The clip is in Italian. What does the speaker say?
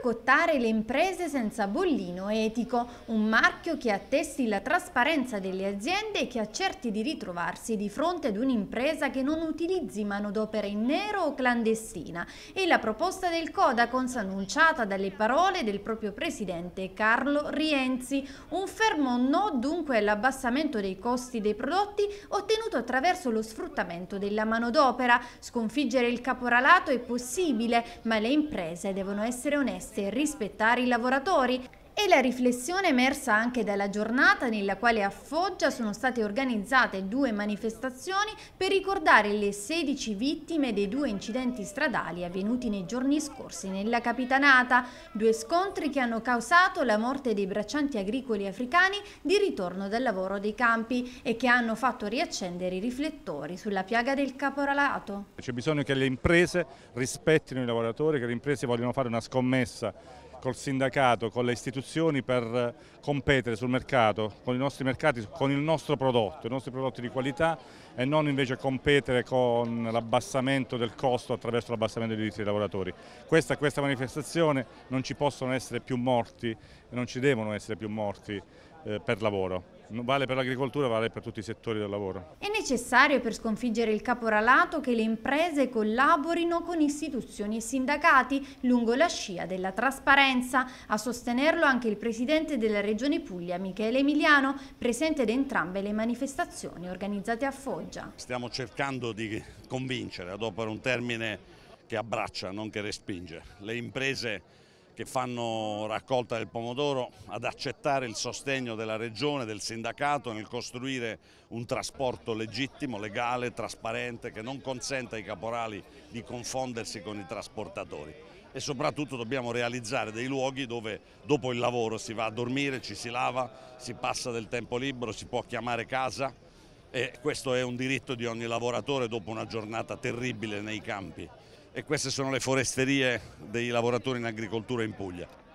boicottare le imprese senza bollino etico, un marchio che attesti la trasparenza delle aziende e che accerti di ritrovarsi di fronte ad un'impresa che non utilizzi manodopera in nero o clandestina. E la proposta del Codacons annunciata dalle parole del proprio presidente Carlo Rienzi, un fermo no dunque all'abbassamento dei costi dei prodotti ottenuto attraverso lo sfruttamento della manodopera. Sconfiggere il caporalato è possibile, ma le imprese devono essere oneste dovreste rispettare i lavoratori e la riflessione emersa anche dalla giornata nella quale a Foggia sono state organizzate due manifestazioni per ricordare le 16 vittime dei due incidenti stradali avvenuti nei giorni scorsi nella Capitanata, due scontri che hanno causato la morte dei braccianti agricoli africani di ritorno dal lavoro dei campi e che hanno fatto riaccendere i riflettori sulla piaga del caporalato. C'è bisogno che le imprese rispettino i lavoratori, che le imprese vogliono fare una scommessa col sindacato, con le istituzioni per competere sul mercato, con i nostri mercati, con il nostro prodotto, i nostri prodotti di qualità e non invece competere con l'abbassamento del costo attraverso l'abbassamento dei diritti dei lavoratori. Questa, questa manifestazione non ci possono essere più morti, non ci devono essere più morti eh, per lavoro. Vale per l'agricoltura, vale per tutti i settori del lavoro. È necessario per sconfiggere il caporalato che le imprese collaborino con istituzioni e sindacati lungo la scia della trasparenza. A sostenerlo anche il presidente della Regione Puglia, Michele Emiliano, presente ad entrambe le manifestazioni organizzate a Foggia. Stiamo cercando di convincere, ad opera un termine che abbraccia, non che respinge, le imprese che fanno raccolta del pomodoro ad accettare il sostegno della regione, del sindacato nel costruire un trasporto legittimo, legale, trasparente che non consenta ai caporali di confondersi con i trasportatori e soprattutto dobbiamo realizzare dei luoghi dove dopo il lavoro si va a dormire, ci si lava, si passa del tempo libero, si può chiamare casa e questo è un diritto di ogni lavoratore dopo una giornata terribile nei campi e queste sono le foresterie dei lavoratori in agricoltura in Puglia.